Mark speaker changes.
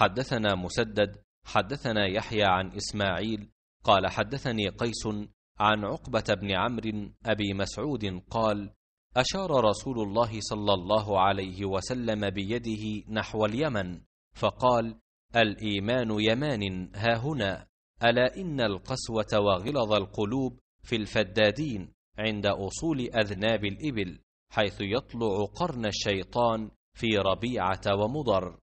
Speaker 1: حدثنا مسدد حدثنا
Speaker 2: يحيى عن اسماعيل قال حدثني قيس عن عقبه بن عمرو ابي مسعود قال اشار رسول الله صلى الله عليه وسلم بيده نحو اليمن فقال الايمان يمان ها هنا الا ان القسوه وغلظ القلوب في الفدادين عند اصول اذناب الابل حيث يطلع قرن الشيطان
Speaker 3: في
Speaker 1: ربيعه ومضر